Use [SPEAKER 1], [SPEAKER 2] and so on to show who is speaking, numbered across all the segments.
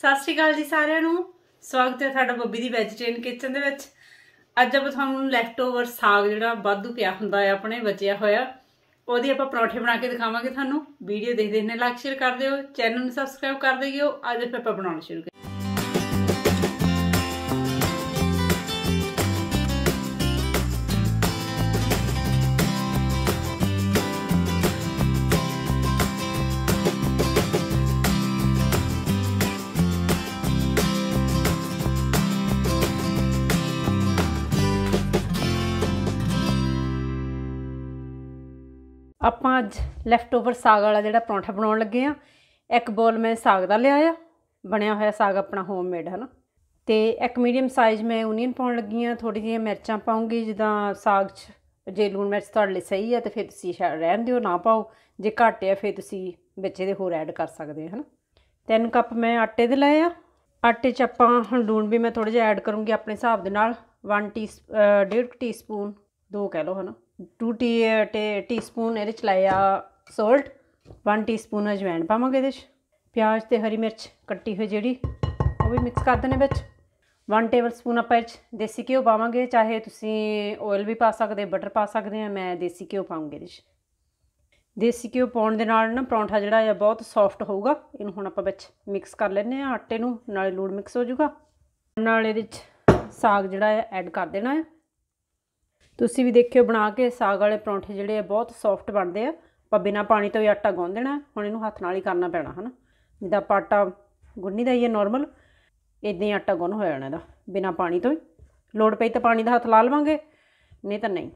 [SPEAKER 1] ਸਤਿ ਸ਼੍ਰੀ ਅਕਾਲ ਜੀ ਸਾਰਿਆਂ ਨੂੰ ਸਵਾਗਤ ਹੈ ਤੁਹਾਡਾ ਬੱਬੀ ਦੀ ਵੈਜੀਟੇਰੀਅਨ ਕਿਚਨ ਦੇ ਵਿੱਚ ਅੱਜ ਆਪਾਂ ਤੁਹਾਨੂੰ ਲੈਫਟ ਓਵਰ ਸਾਗ ਜਿਹੜਾ ਵਾਧੂ ਪਿਆ ਹੁੰਦਾ ਹੈ ਆਪਣੇ ਬਚਿਆ ਹੋਇਆ ਉਹਦੀ ਆਪਾਂ ਪਰੌਂਠੇ ਬਣਾ ਕੇ ਦਿਖਾਵਾਂਗੇ ਤੁਹਾਨੂੰ ਵੀਡੀਓ ਦੇਖਦੇ ਨੇ ਲਾਈਕ ਸ਼ੇਅਰ ਕਰ ਦਿਓ ਚੈਨਲ ਨੂੰ ਸਬਸਕ੍ਰਾਈਬ ਕਰ ਦਿਓ ਅੱਜ ਫਿਰ ਆਪਾਂ ਬਣਾਉਣਾ ਸ਼ੁਰੂ ਕਰੀਏ ਆਪਾਂ ਅੱਜ ਲੈਫਟ ਓਵਰ ਸਾਗ ਵਾਲਾ ਜਿਹੜਾ ਪਰੌਂਠਾ ਬਣਾਉਣ ਲੱਗੇ ਆ ਇੱਕ ਬੋਲ ਮੈਂ ਸਾਗ ਦਾ ਲਿਆ ਆ ਬਣਿਆ ਹੋਇਆ ਸਾਗ ਆਪਣਾ ਹੋਮ ਹੈ ਨਾ ਤੇ ਇੱਕ ਮੀਡੀਅਮ ਸਾਈਜ਼ ਮੈਂ ਓਨੀਅਨ ਪਾਉਣ ਲੱਗੀ ਆ ਥੋੜੀ ਜਿਹੀ ਮਿਰਚਾਂ ਪਾਉਂਗੀ ਜਿੱਦਾਂ ਸਾਗ 'ਚ ਜੇ ਲੂਣ ਮਿਰਚ ਤੁਹਾਡੇ ਲਈ ਸਹੀ ਆ ਤੇ ਫਿਰ ਤੁਸੀਂ ਰਹਿਣ ਦਿਓ ਨਾ ਪਾਓ ਜੇ ਘੱਟ ਆ ਫਿਰ ਤੁਸੀਂ ਵਿੱਚ ਇਹਦੇ ਹੋਰ ਐਡ ਕਰ ਸਕਦੇ ਹੋ ਹਨਾ 3 ਕੱਪ ਮੈਂ ਆਟੇ ਦੇ ਲਏ ਆ ਆਟੇ 'ਚ ਆਪਾਂ ਹੁਣ ਲੂਣ ਵੀ ਮੈਂ ਥੋੜਾ ਜਿਹਾ ਐਡ ਕਰੂੰਗੀ ਆਪਣੇ ਹਿਸਾਬ ਦੇ ਨਾਲ 1 ਟੀ 1.5 ਟੀਸਪੂਨ ਦੋ ਕਹਿ ਲੋ ਹਨਾ 2 ਟੀ ਟੀਸਪੂਨ ਇਹਦੇ ਚ ਲਾਇਆ ਸੋਲਟ 1 ਟੀਸਪੂਨ ਅਜਵਾਇਣ ਪਾਵਾਂਗੇ ਇਹਦੇ ਚ ਪਿਆਜ਼ ਤੇ ਹਰੀ ਮਿਰਚ ਕੱਟੀ ਹੋਈ ਜਿਹੜੀ ਉਹ ਵੀ ਮਿਕਸ ਕਰ ਦੇਣੇ ਵਿੱਚ 1 ਟੇਬਲ ਸਪੂਨ ਆਪਾਂ ਇਹ ਚ ਦੇਸੀ ਘਿਓ ਪਾਵਾਂਗੇ ਚਾਹੇ ਤੁਸੀਂ ਆਇਲ ਵੀ ਪਾ ਸਕਦੇ ਬਟਰ ਪਾ ਸਕਦੇ ਆ ਮੈਂ ਦੇਸੀ ਘਿਓ ਪਾਉਂਗੇ ਇਹਦੇ ਚ ਦੇਸੀ ਘਿਓ ਪਾਉਣ ਦੇ ਨਾਲ ਨਾ ਪਰੌਂਠਾ ਜਿਹੜਾ ਆ ਬਹੁਤ ਸੌਫਟ ਹੋਊਗਾ ਇਹਨੂੰ ਹੁਣ ਆਪਾਂ ਵਿੱਚ ਮਿਕਸ ਕਰ ਲੈਨੇ ਆ ਆਟੇ ਨੂੰ ਨਾਲੇ ਲੂਣ ਮਿਕਸ ਹੋ ਜਾਊਗਾ ਨਾਲੇ ਇਹਦੇ ਚ ਸਾਗ ਜਿਹੜਾ ਆ ਐਡ ਕਰ ਦੇਣਾ ਹੈ ਤੁਸੀਂ ਵੀ ਦੇਖਿਓ ਬਣਾ ਕੇ ਸਾਗ ਵਾਲੇ ਪਰੌਂਠੇ ਜਿਹੜੇ ਆ ਬਹੁਤ ਸੌਫਟ ਬਣਦੇ ਆ ਆਪਾਂ ਬਿਨਾ ਪਾਣੀ ਤੋਂ ਹੀ ਆਟਾ ਗੁੰਨ ਦੇਣਾ ਹੁਣ ਇਹਨੂੰ ਹੱਥ ਨਾਲ ਹੀ ਕਰਨਾ ਪੈਣਾ ਹਨਾ ਜਿੱਦਾਂ ਆਪਾਂ ਆਟਾ ਗੁੰਨੀ ਦਾ ਹੀ ਹੈ ਨਾਰਮਲ ਇਦਾਂ ਹੀ ਆਟਾ ਗੁੰਨ ਹੋ ਜਾਣਾ ਇਹਦਾ ਬਿਨਾ ਪਾਣੀ ਤੋਂ ਹੀ ਲੋੜ ਪਈ ਤਾਂ ਪਾਣੀ ਦਾ ਹੱਥ ਲਾ ਲਵਾਂਗੇ ਨਹੀਂ ਤਾਂ ਨਹੀਂ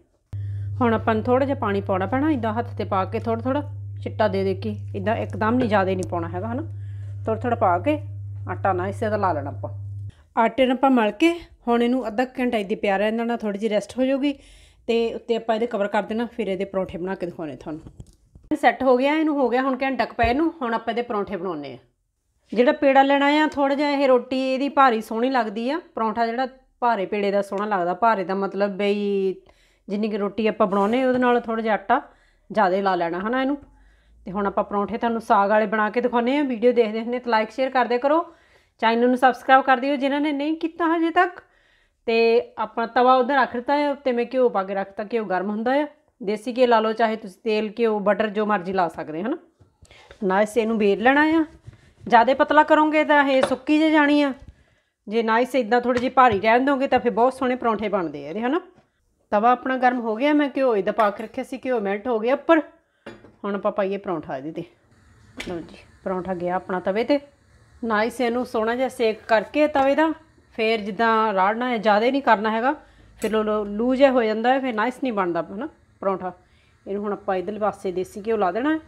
[SPEAKER 1] ਹੁਣ ਆਪਾਂ ਨੂੰ ਥੋੜਾ ਜਿਹਾ ਪਾਣੀ ਪਾਉਣਾ ਪੈਣਾ ਇਦਾਂ ਹੱਥ ਤੇ ਪਾ ਕੇ ਥੋੜਾ ਥੋੜਾ ਛਿੱਟਾ ਦੇ ਦੇ ਕੇ ਇਦਾਂ ਇੱਕਦਮ ਨਹੀਂ ਜ਼ਿਆਦਾ ਨਹੀਂ ਪਾਉਣਾ ਹੈਗਾ ਹਨਾ ਥੋੜਾ ਥੋੜਾ ਪਾ ਕੇ ਆਟਾ ਨਾ ਇਸੇ ਦਾ ਲਾ ਲੈਣਾ ਆਪਾਂ ਆਟੇ ਨੂੰ ਆਪਾਂ ਮਲ ਕੇ ਹੁਣ ਇਹਨੂੰ ਅੱਧਾ ਘੰਟਾ ਇੱਦੀ ਪਿਆ ਰਹਿਣ ਨਾਲ ਥੋੜੀ ਜਿਹੀ ਰੈਸਟ ਹੋ ਜਾਊਗੀ ਤੇ ਉੱਤੇ ਆਪਾਂ ਇਹਦੇ ਕਵਰ ਕਰ ਦੇਣਾ ਫਿਰ ਇਹਦੇ ਪਰੌਂਠੇ ਬਣਾ ਕੇ ਦਿਖਾਉਣੇ ਤੁਹਾਨੂੰ ਸੈੱਟ ਹੋ ਗਿਆ ਇਹਨੂੰ ਹੋ ਗਿਆ ਹੁਣ ਘੰਟਾ ਕ ਪਏ ਨੂੰ ਹੁਣ ਆਪਾਂ ਇਹਦੇ ਪਰੌਂਠੇ ਬਣਾਉਣੇ ਆ ਜਿਹੜਾ ਪੇੜਾ ਲੈਣਾ ਆ ਥੋੜਾ ਜਿਹਾ ਇਹ ਰੋਟੀ ਇਹਦੀ ਭਾਰੀ ਸੋਹਣੀ ਲੱਗਦੀ ਆ ਪਰੌਂਠਾ ਜਿਹੜਾ ਭਾਰੇ ਪੇੜੇ ਦਾ ਸੋਹਣਾ ਲੱਗਦਾ ਭਾਰੇ ਦਾ ਮਤਲਬ ਬਈ ਜਿੰਨੀ ਕਿ ਰੋਟੀ ਆਪਾਂ ਬਣਾਉਨੇ ਉਹਦੇ ਨਾਲ ਥੋੜਾ ਜਿਹਾ ਆਟਾ ਜ਼ਿਆਦਾ ਲਾ ਲੈਣਾ ਹਨਾ ਇਹਨੂੰ ਤੇ ਹੁਣ ਆਪਾਂ ਪਰੌਂਠੇ ਤੁਹਾਨੂੰ ਸਾਗ ਵਾਲੇ ਬਣਾ ਕੇ ਦਿਖਾਉਨੇ ਆ ਵੀਡੀਓ ਦੇਖਦੇ ਹੁੰਦੇ ਤੇ ਲਾਈਕ ਸ਼ੇਅਰ ਕਰਦੇ ਕਰੋ ਚੈਨਲ ਨੂੰ ਸਬਸਕ੍ਰਾਈਬ ਕਰ ਦਿਓ ਜਿਨ੍ਹਾਂ ਨੇ ਨਹੀਂ ਕੀਤਾ ਹਜੇ ਤੱਕ ਤੇ ਆਪਣਾ ਤਵਾ ਉਧਰ ਰੱਖ ਦਿੱਤਾ ਹੈ ਉੱਤੇ ਮੈਂ ਘਿਓ ਪਾ ਕੇ ਰੱਖਤਾ ਉਹ ਗਰਮ ਹੁੰਦਾ ਹੈ ਦੇਸੀ ਘੀ ਲਾ ਲਓ ਚਾਹੇ ਤੁਸੀਂ ਤੇਲ ਘਿਓ ਬਟਰ ਜੋ ਮਰਜ਼ੀ ਲਾ ਸਕਦੇ ਹੋ ਹਨਾ ਨਾਈਸ ਇਹਨੂੰ ਬੇਲ ਲੈਣਾ ਆ ਜਿਆਦਾ ਪਤਲਾ ਕਰੋਗੇ ਤਾਂ ਇਹ ਸੁੱਕੀ ਜੇ ਜਾਣੀ ਆ ਜੇ ਨਾਈਸ ਇਦਾਂ ਥੋੜੀ ਜੀ ਭਾਰੀ ਰਹਿਣ ਦੋਗੇ ਤਾਂ ਫਿਰ ਬਹੁਤ ਸੋਹਣੇ ਪਰੌਂਠੇ ਬਣਦੇ ਆ ਇਹਦੇ ਹਨਾ ਤਵਾ ਆਪਣਾ ਗਰਮ ਹੋ ਗਿਆ ਮੈਂ ਘਿਓ ਇਹਦਾ ਪਾ ਕੇ ਰੱਖਿਆ ਸੀ ਘਿਓ ਮੈਲਟ ਹੋ ਗਿਆ ਉੱਪਰ ਹੁਣ ਆਪਾਂ ਪਾਈਏ ਪਰੌਂਠਾ ਇਹਦੇ ਤੇ ਲਓ ਜੀ ਪਰੌਂਠਾ ਗਿਆ ਆਪਣਾ ਤਵੇ ਤੇ ਨਾਈਸ ਇਹਨੂੰ ਸੋਹਣਾ ਜਿਹਾ ਸੇਕ ਕਰਕੇ ਤਵੇ ਦਾ ਫਿਰ ਜਿੱਦਾਂ ਰਾੜਨਾ ਹੈ ਜ਼ਿਆਦਾ ਨਹੀਂ ਕਰਨਾ ਹੈਗਾ ਫਿਰ ਲੂਜ ਜਿਹਾ ਹੋ ਜਾਂਦਾ ਹੈ ਫਿਰ ਨਾਈਸ ਨਹੀਂ ਬਣਦਾ ਹਨਾ ਪਰੌਂਠਾ ਇਹਨੂੰ ਹੁਣ ਆਪਾਂ ਇਧਰਲੇ ਪਾਸੇ ਦੇਸੀ ਘਿਓ ਲਾ ਦੇਣਾ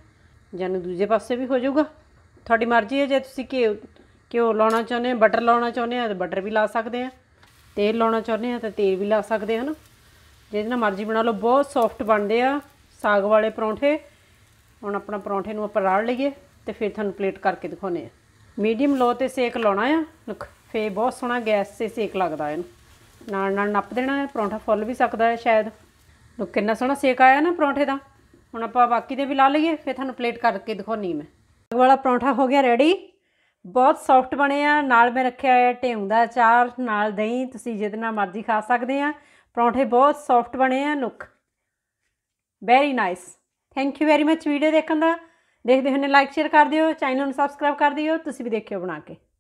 [SPEAKER 1] ਜਾਂ ਦੂਜੇ ਪਾਸੇ ਵੀ ਹੋ ਜਾਊਗਾ ਤੁਹਾਡੀ ਮਰਜ਼ੀ ਹੈ ਜੇ ਤੁਸੀਂ ਘਿਓ ਘਿਓ ਲਾਉਣਾ ਚਾਹੁੰਦੇ ਆ ਬਟਰ ਲਾਉਣਾ ਚਾਹੁੰਦੇ ਆ ਤਾਂ ਬਟਰ ਵੀ ਲਾ ਸਕਦੇ ਆ ਤੇਲ ਲਾਉਣਾ ਚਾਹੁੰਦੇ ਆ ਤਾਂ ਤੇਲ ਵੀ ਲਾ ਸਕਦੇ ਹਨ ਜਿਹਦੇ ਨਾਲ ਮਰਜ਼ੀ ਬਣਾ ਲਓ ਬਹੁਤ ਸੌਫਟ ਬਣਦੇ ਆ ਸਾਗ ਵਾਲੇ ਪਰੌਂਠੇ ਹੁਣ ਆਪਣਾ ਪਰੌਂਠੇ ਨੂੰ ਆਪਾਂ ਰਾੜ ਲਈਏ ਤੇ ਫਿਰ ਤੁਹਾਨੂੰ ਪਲੇਟ ਕਰਕੇ ਦਿਖਾਉਨੇ ਆ ਮੀਡੀਅਮ ਲੋ ਤੇ ਸੇਕ ਲਾਉਣਾ ਆ ਫੇ ਬਹੁਤ ਸੋਹਣਾ ਗੈਸ 'ਤੇ ਸੇਕ ਲੱਗਦਾ ਇਹਨੂੰ ਨਾਲ ਨਾਲ ਨੱਪ ਦੇਣਾ ਪਰੌਂਠਾ ਫੁੱਲ ਵੀ ਸਕਦਾ ਹੈ ਸ਼ਾਇਦ ਲੋ ਕਿੰਨਾ ਸੋਹਣਾ ਸੇਕ ਆਇਆ ਨਾ ਪਰੌਂਠੇ ਦਾ ਹੁਣ ਆਪਾਂ ਬਾਕੀ ਦੇ ਵੀ ਲਾ ਲਈਏ ਫੇ ਤੁਹਾਨੂੰ ਪਲੇਟ ਕਰਕੇ ਦਿਖਾਉਣੀ ਮੈਂ ਅਗ ਵਾਲਾ ਪਰੌਂਠਾ ਹੋ ਗਿਆ ਰੈਡੀ ਬਹੁਤ ਸੌਫਟ ਬਣੇ ਆ ਨਾਲ ਮੈਂ ਰੱਖਿਆ ਹੋਇਆ ਢੇਉਂ ਦਾ ਅਚਾਰ ਨਾਲ ਦਹੀਂ ਤੁਸੀਂ ਜਿਹਦੇ ਨਾਲ ਮਰਜ਼ੀ ਖਾ ਸਕਦੇ ਆ ਪਰੌਂਠੇ ਬਹੁਤ ਸੌਫਟ ਬਣੇ ਆ ਨੁਕ very nice thank you very much video ਦੇਖਣ ਦਾ ਦੇਖਦੇ ਹੋਣੇ ਲਾਈਕ ਸ਼ੇਅਰ ਕਰ ਦਿਓ ਚੈਨਲ ਨੂੰ ਸਬਸਕ੍ਰਾਈਬ ਕਰ ਦਿਓ ਤੁਸੀਂ ਵੀ ਦੇਖਿਓ ਬਣਾ ਕੇ